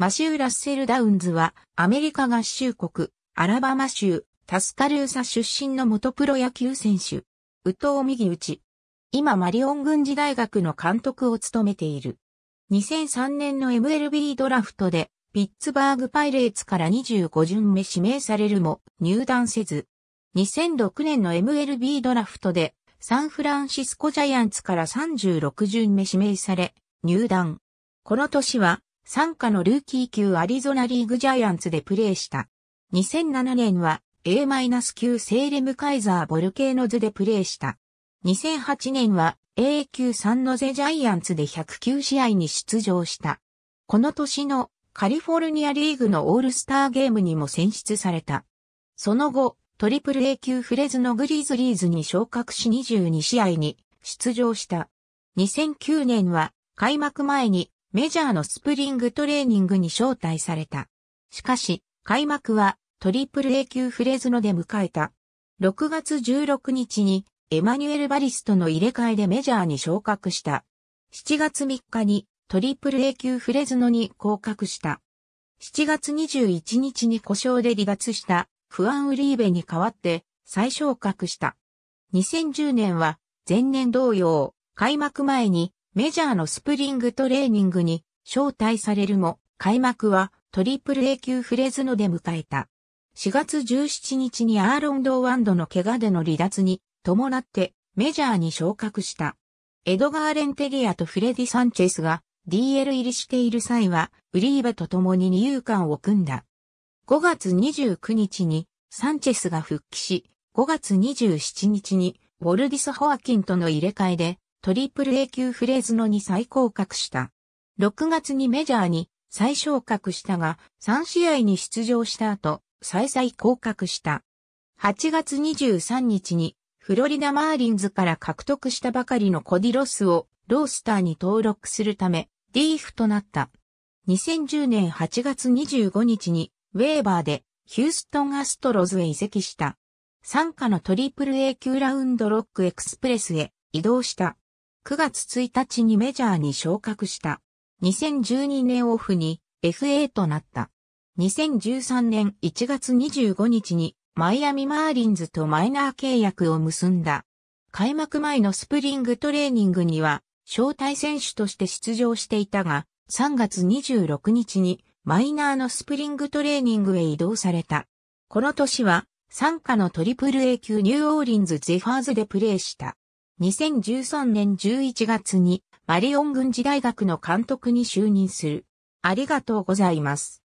マシュー・ラッセル・ダウンズは、アメリカ合衆国、アラバマ州、タスカルーサ出身の元プロ野球選手。宇藤右打今マリオン軍事大学の監督を務めている。2003年の MLB ドラフトで、ピッツバーグパイレーツから25巡目指名されるも、入団せず。2006年の MLB ドラフトで、サンフランシスコジャイアンツから36巡目指名され、入団。この年は、参加のルーキー級アリゾナリーグジャイアンツでプレーした。2007年は A- 9セーレムカイザーボルケーノズでプレーした。2008年は A 級サンノゼジャイアンツで109試合に出場した。この年のカリフォルニアリーグのオールスターゲームにも選出された。その後、トリプル A 級フレズのグリズリーズに昇格し22試合に出場した。2009年は開幕前にメジャーのスプリングトレーニングに招待された。しかし、開幕はトリプル A 級フレズノで迎えた。6月16日にエマニュエル・バリスとの入れ替えでメジャーに昇格した。7月3日にトリプル A 級フレズノに降格した。7月21日に故障で離脱したフアン・ウリーベに代わって再昇格した。2010年は前年同様、開幕前にメジャーのスプリングトレーニングに招待されるも、開幕はトリプル A 級フレズノで迎えた。4月17日にアーロン・ドーワンドの怪我での離脱に伴ってメジャーに昇格した。エドガー・レンテリアとフレディ・サンチェスが DL 入りしている際は、ウリーバと共に二遊間を組んだ。5月29日にサンチェスが復帰し、5月27日にウォルディス・ホアキンとの入れ替えでトリプル A 級フレーズのに再降格した。6月にメジャーに再昇格したが、3試合に出場した後、再々降格した。8月23日に、フロリダマーリンズから獲得したばかりのコディロスをロースターに登録するため、ィーフとなった。2010年8月25日に、ウェーバーで、ヒューストンアストロズへ移籍した。参加のトリプル A 級ラウンドロックエクスプレスへ移動した。9月1日にメジャーに昇格した。2012年オフに FA となった。2013年1月25日にマイアミマーリンズとマイナー契約を結んだ。開幕前のスプリングトレーニングには招待選手として出場していたが、3月26日にマイナーのスプリングトレーニングへ移動された。この年は、参加のトリプル A 級ニューオーリンズゼファーズでプレーした。2013年11月にマリオン軍事大学の監督に就任する。ありがとうございます。